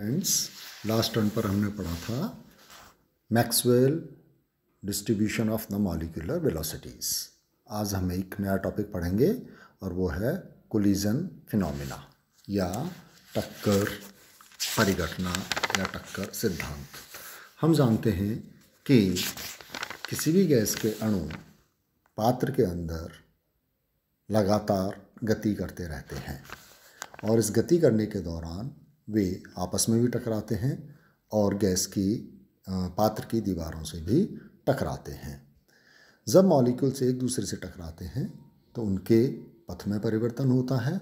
friends last turn पर हमने पढ़ा था Maxwell distribution of the molecular velocities आज हम एक नया टॉपिक पढ़ेंगे और वो है कोलिजन फिनोमिना या टक्कर परिघटना या टक्कर सिद्धांत हम जानते हैं कि किसी भी गैस के अणु पात्र के अंदर लगातार गति करते रहते हैं और इस गति करने के दौरान वे आपस में भी टकराते हैं और गैस की पात्र की दीवारों से भी टकराते हैं जब मॉलिक्यूल्स एक दूसरे से टकराते हैं तो उनके पथ में परिवर्तन होता है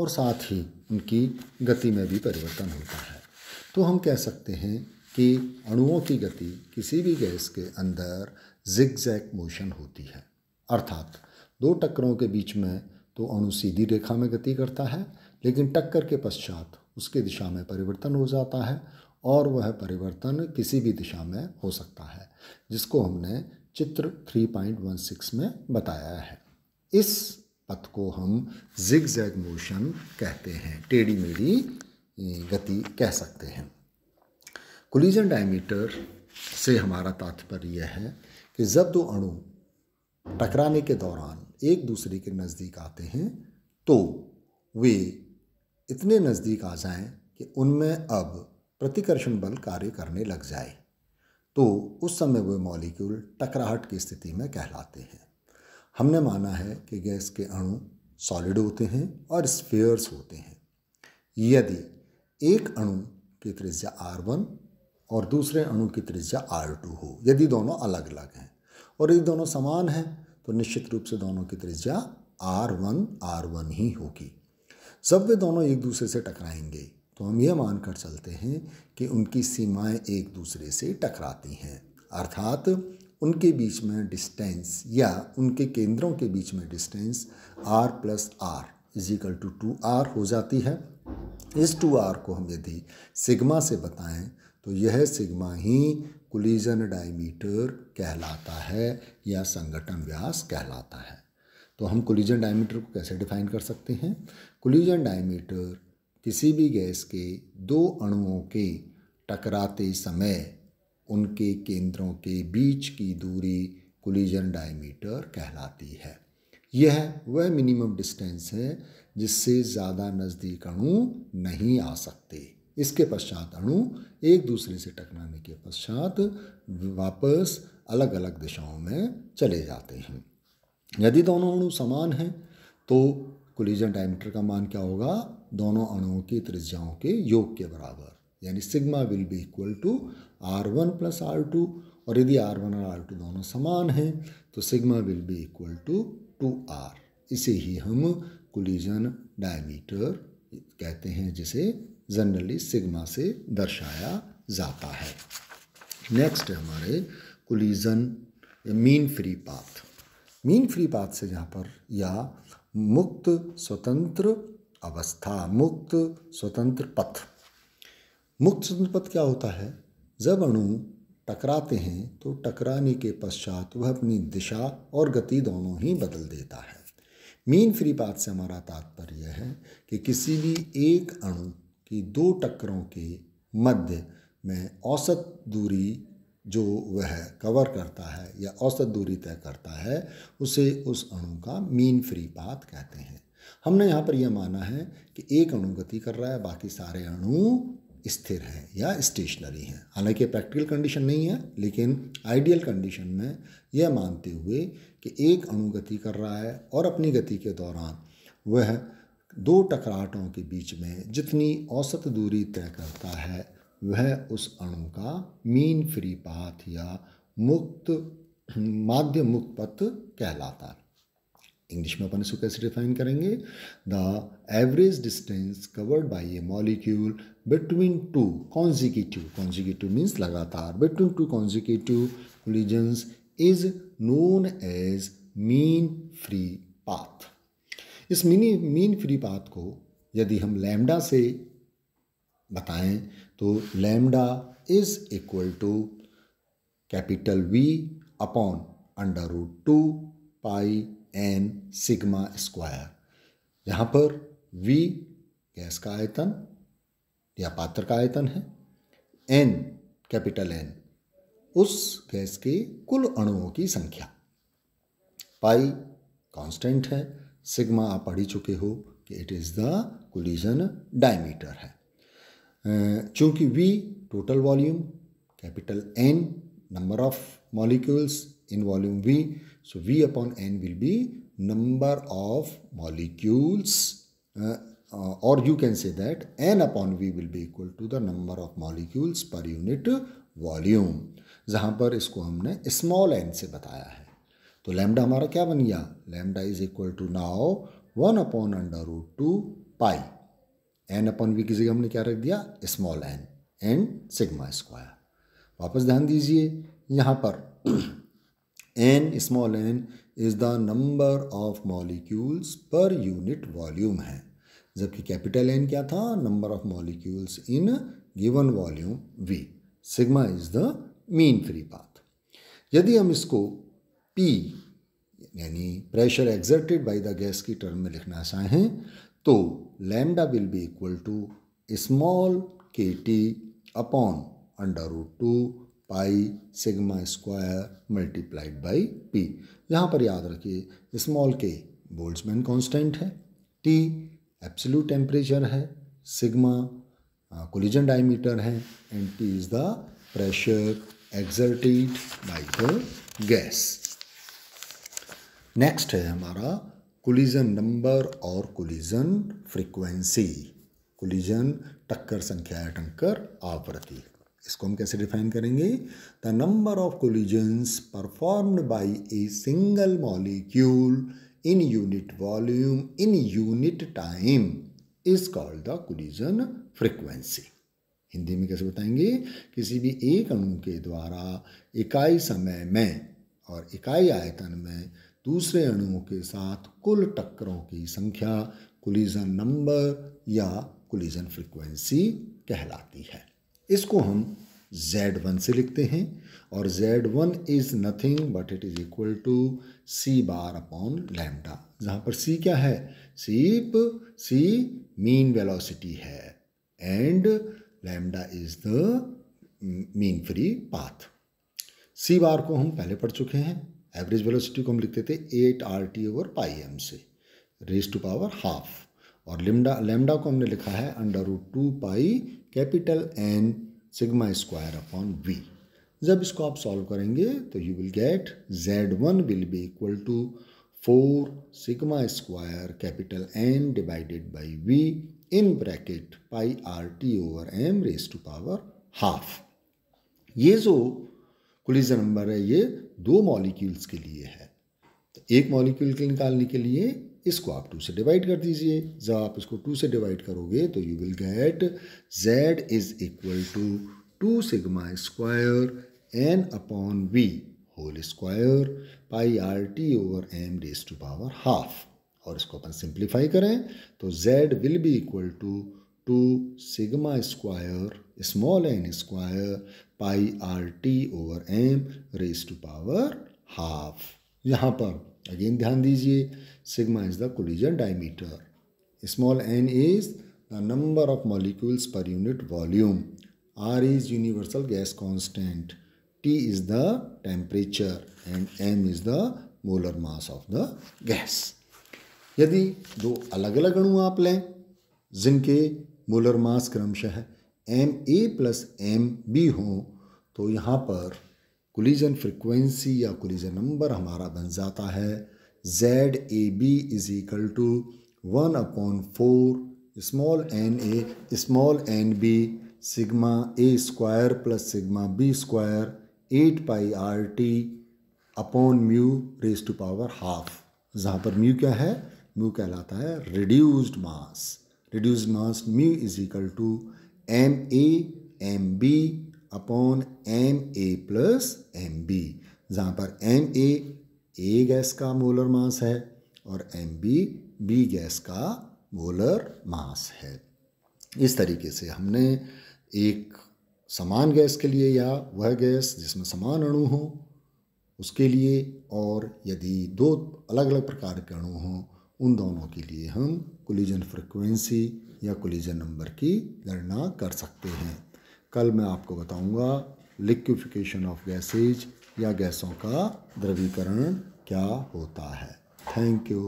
और साथ ही उनकी गति में भी परिवर्तन होता है तो हम कह सकते हैं कि अणुओं की गति किसी भी गैस के अंदर जिग मोशन होती है अर्थात दो टक्करों के बीच में तो अणु सीधी रेखा में गति करता है लेकिन टक्कर के पश्चात उसके दिशा में परिवर्तन हो जाता है और वह परिवर्तन किसी भी दिशा में हो सकता है जिसको हमने चित्र 3.16 में बताया है इस पथ को हम जिग जैग मोशन कहते हैं टेढ़ी मेढ़ी गति कह सकते हैं कोलिजन डायमीटर से हमारा तात्पर्य यह है कि जब दो अणु टकराने के दौरान एक दूसरे के नज़दीक आते हैं तो वे इतने नज़दीक आ जाएं कि उनमें अब प्रतिकर्षण बल कार्य करने लग जाए तो उस समय वे मॉलिक्यूल टकराहट की स्थिति में कहलाते हैं हमने माना है कि गैस के अणु सॉलिड होते हैं और स्फेयर्स होते हैं यदि एक अणु की त्रिज्या आर वन और दूसरे अणु की त्रिज्या आर टू हो यदि दोनों अलग अलग हैं और यदि दोनों समान हैं तो निश्चित रूप से दोनों की त्रिज्या आर वन आर वन ही होगी सब वे दोनों एक दूसरे से टकराएंगे तो हम यह मानकर चलते हैं कि उनकी सीमाएं एक दूसरे से टकराती हैं अर्थात उनके बीच में डिस्टेंस या उनके केंद्रों के बीच में distance R plus R equal to two R हो जाती है इस टू आर को हम यदि सिग्मा से बताएं तो यह सिग्मा ही कुलीजन डायमीटर कहलाता है या संगठन व्यास कहलाता है तो हम कोलिजन डायमीटर को कैसे डिफाइन कर सकते हैं कोलिजन डायमीटर किसी भी गैस के दो अणुओं के टकराते समय उनके केंद्रों के बीच की दूरी कोलिजन डायमीटर कहलाती है यह वह मिनिमम डिस्टेंस है जिससे ज़्यादा नज़दीक अणु नहीं आ सकते इसके पश्चात अणु एक दूसरे से टकराने के पश्चात वापस अलग अलग दिशाओं में चले जाते हैं यदि दोनों अणु समान हैं तो कोलिजन डायमीटर का मान क्या होगा दोनों अणुओं की त्रिज्याओं के योग के बराबर यानी sigma will be equal to R one plus R two और यदि आर वन और आर टू दोनों समान हैं तो sigma will be equal to two R इसे ही हम कोलिजन डायमीटर कहते हैं जिसे जनरली सिग्मा से दर्शाया जाता है नेक्स्ट है हमारे collision mean free path mean free बात से जहाँ पर या मुक्त स्वतंत्र अवस्था मुक्त स्वतंत्र पथ मुक्त स्वतंत्र पथ क्या होता है जब अणु टकराते हैं तो टकराने के पश्चात वह अपनी दिशा और गति दोनों ही बदल देता है मीन फ्री बात से हमारा तात्पर्य है कि किसी भी एक अणु की दो टक्करों के मध्य में औसत दूरी जो वह कवर करता है या औसत दूरी तय करता है उसे उस अणु का मीन फ्री पाथ कहते हैं हमने यहाँ पर यह माना है कि एक अणु गति कर रहा है बाकी सारे अणु स्थिर हैं या स्टेशनरी हैं हालांकि प्रैक्टिकल कंडीशन नहीं है लेकिन आइडियल कंडीशन में यह मानते हुए कि एक अणु गति कर रहा है और अपनी गति के दौरान वह दो टकराहटों के बीच में जितनी औसत दूरी तय करता है वह उस अणु का मीन फ्री पाथ या मुक्त माध्य मुक्त पथ कहलाता है इंग्लिश में अपन इसको कैसे डिफाइन करेंगे the average distance covered by a molecule between two consecutive consecutive means लगातार between two consecutive collisions is known as mean free path इस मीनी मीन फ्री पाथ को यदि हम लैमडा से बताएं तो lambda is equal to capital V upon under root two pi N sigma square यहाँ पर वी गैस का आयतन या पात्र का आयतन है एन कैपिटल एन उस गैस के कुल अणुओं की संख्या पाई कांस्टेंट है सिग्मा आप पढ़ ही चुके हो कि it is the collision diameter है चूंकि V total volume capital N number of molecules in volume V so V upon N will be number of molecules और you can say that N upon V will be equal to the number of molecules per unit volume जहां पर इसको हमने small n से बताया है तो lambda हमारा क्या बन गया lambda is equal to now one upon under root two pi N अपन वी की जगह हमने क्या रख दिया small N N sigma square वापस ध्यान दीजिए यहाँ पर N small N is the number of molecules per unit volume है जबकि कैपिटल एन क्या था number of molecules in given volume V sigma is the mean free path यदि हम इसको पी यानी pressure exerted by the gas की term में लिखना चाहें तो lambda will be equal to small kt upon under root 2 pi sigma square multiplied by P यहाँ पर याद रखिए स्मॉल के बोल्ट्समैन कांस्टेंट है टी एब्सोल्यूट टेम्परेचर है सिग्मा कोलिजन डायमीटर है and T is the pressure exerted by the gas next है हमारा collision number और कोलिजन फ्रीक्वेंसी कोलिजन टक्कर संख्या या टक्कर आवृत्ति इसको हम कैसे डिफाइन करेंगे the number of collisions performed by a single molecule in unit volume in unit time is called the collision frequency Hindi में कैसे बताएंगे किसी भी एक अणु के द्वारा इकाई समय में और इकाई आयतन में दूसरे अणुओं के साथ कुल टक्करों की संख्या कुलिजन नंबर या कुलिजन फ्रीक्वेंसी कहलाती है इसको हम जेड वन से लिखते हैं और Z one is nothing but it is equal to C bar upon lambda जहाँ पर सी क्या है सीप सी मीन वेलोसिटी है and lambda is the mean free path C bar को हम पहले पढ़ चुके हैं एवरेज वेलोसिटी को हम लिखते थे eight R T over pi M से रेस टू पावर हाफ और लिमडा लेमडा को हमने लिखा है under root two pi capital N sigma square upon V जब इसको आप सॉल्व करेंगे तो you will get Z one will be equal to four sigma square capital N divided by V in bracket pi R T over M raise to power half ये जो collision number है ये दो molecules के लिए है तो एक मॉलिक्यूल के निकालने के लिए इसको आप टू से डिवाइड कर दीजिए जब आप इसको टू से डिवाइड करोगे तो you will get Z is equal to two sigma square N upon V whole square pi R T over M raise to power half और इसको अपन सिंप्लीफाई करें तो z will be equal to two sigma square small N square pi R T over M raise to power half यहाँ पर again ध्यान दीजिए sigma is the collision diameter small N is the number of molecules per unit volume R is universal gas constant T is the temperature and M is the molar mass of the gas यदि दो अलग अलग अणु आप लें जिनके molar mass क्रमशः M A plus M B हों तो यहाँ पर कुलिजन फ्रिक्वेंसी या कुलिजन नंबर हमारा बन जाता है Z A B is equal to one upon four small N A small N B sigma A square plus sigma B square eight pi R T upon mu raise to power half जहाँ पर mu क्या है mu कहलाता है reduced mass reduced mass mu is equal to M A M B upon M A plus M B जहाँ पर M A A gas का molar mass है और एम बी बी गैस का मोलर मास है इस तरीके से हमने एक समान गैस के लिए या वह गैस जिसमें समान अणु हो उसके लिए और यदि दो अलग अलग प्रकार के अणु हों उन दोनों के लिए हम कोलिजन फ्रिक्वेंसी या कोलिजन नंबर की गणना कर सकते हैं कल मैं आपको बताऊंगा लिक्विफिकेशन ऑफ गैसेज या गैसों का द्रवीकरण क्या होता है थैंक यू